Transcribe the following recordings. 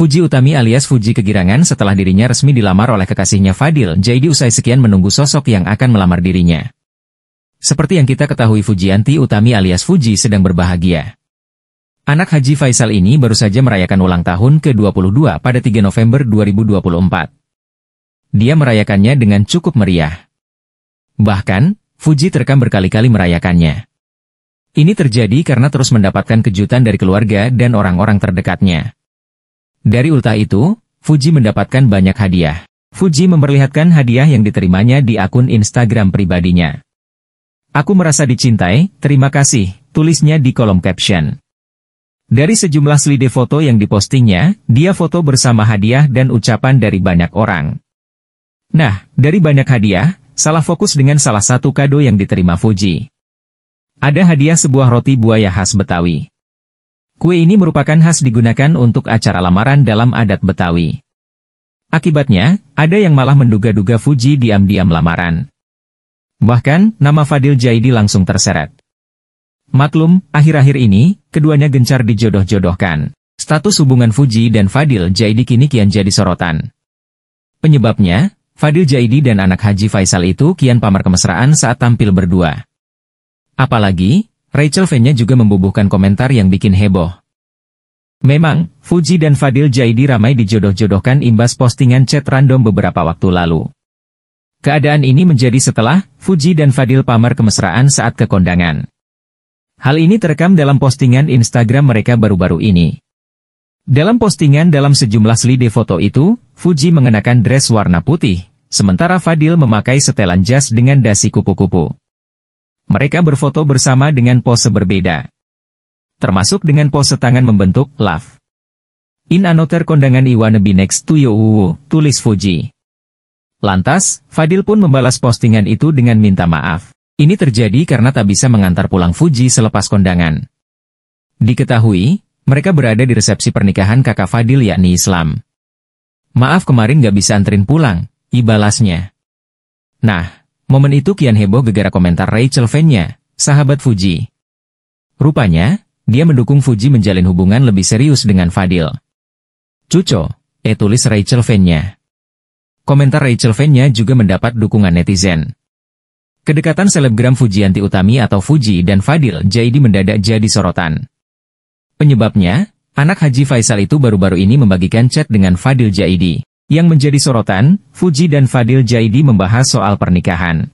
Fuji Utami alias Fuji kegirangan setelah dirinya resmi dilamar oleh kekasihnya Fadil, jadi usai sekian menunggu sosok yang akan melamar dirinya. Seperti yang kita ketahui Fujianti Utami alias Fuji sedang berbahagia. Anak Haji Faisal ini baru saja merayakan ulang tahun ke-22 pada 3 November 2024. Dia merayakannya dengan cukup meriah. Bahkan, Fuji terekam berkali-kali merayakannya. Ini terjadi karena terus mendapatkan kejutan dari keluarga dan orang-orang terdekatnya. Dari ultah itu, Fuji mendapatkan banyak hadiah. Fuji memperlihatkan hadiah yang diterimanya di akun Instagram pribadinya. Aku merasa dicintai, terima kasih, tulisnya di kolom caption. Dari sejumlah slide foto yang dipostingnya, dia foto bersama hadiah dan ucapan dari banyak orang. Nah, dari banyak hadiah, salah fokus dengan salah satu kado yang diterima Fuji. Ada hadiah sebuah roti buaya khas Betawi. Kue ini merupakan khas digunakan untuk acara lamaran dalam adat Betawi. Akibatnya, ada yang malah menduga-duga Fuji diam-diam lamaran. Bahkan, nama Fadil Jaidi langsung terseret. Maklum, akhir-akhir ini, keduanya gencar dijodoh-jodohkan. Status hubungan Fuji dan Fadil Jaidi kini kian jadi sorotan. Penyebabnya, Fadil Jaidi dan anak Haji Faisal itu kian pamer kemesraan saat tampil berdua. Apalagi, Rachel Fenya juga membubuhkan komentar yang bikin heboh. Memang, Fuji dan Fadil Jaidi ramai dijodoh-jodohkan imbas postingan chat random beberapa waktu lalu. Keadaan ini menjadi setelah Fuji dan Fadil pamer kemesraan saat kekondangan. Hal ini terekam dalam postingan Instagram mereka baru-baru ini. Dalam postingan dalam sejumlah slide foto itu, Fuji mengenakan dress warna putih, sementara Fadil memakai setelan jas dengan dasi kupu-kupu. Mereka berfoto bersama dengan pose berbeda. Termasuk dengan pose tangan membentuk love. In another kondangan be next to you, tulis Fuji. Lantas, Fadil pun membalas postingan itu dengan minta maaf. Ini terjadi karena tak bisa mengantar pulang Fuji selepas kondangan. Diketahui, mereka berada di resepsi pernikahan kakak Fadil yakni Islam. Maaf kemarin gak bisa anterin pulang, ibalasnya. Nah, Momen itu kian heboh gegara komentar Rachel Fenya, sahabat Fuji. Rupanya, dia mendukung Fuji menjalin hubungan lebih serius dengan Fadil. Cucu, eh tulis Rachel Fenya. Komentar Rachel Fenya juga mendapat dukungan netizen. Kedekatan selebgram Fujianti Utami atau Fuji dan Fadil Jaidi mendadak jadi sorotan. Penyebabnya, anak Haji Faisal itu baru-baru ini membagikan chat dengan Fadil Jaidi. Yang menjadi sorotan, Fuji dan Fadil Jaidi membahas soal pernikahan.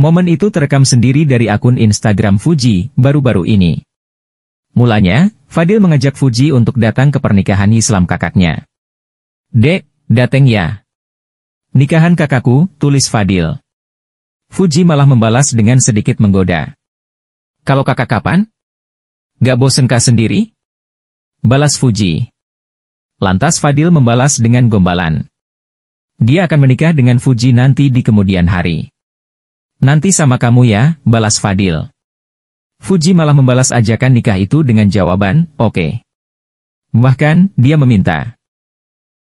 Momen itu terekam sendiri dari akun Instagram Fuji, baru-baru ini. Mulanya, Fadil mengajak Fuji untuk datang ke pernikahan Islam kakaknya. Dek, dateng ya. Nikahan kakakku, tulis Fadil. Fuji malah membalas dengan sedikit menggoda. Kalau kakak kapan? Gak bosen kah sendiri? Balas Fuji. Lantas Fadil membalas dengan gombalan. Dia akan menikah dengan Fuji nanti di kemudian hari. Nanti sama kamu ya, balas Fadil. Fuji malah membalas ajakan nikah itu dengan jawaban, oke. Okay. Bahkan, dia meminta,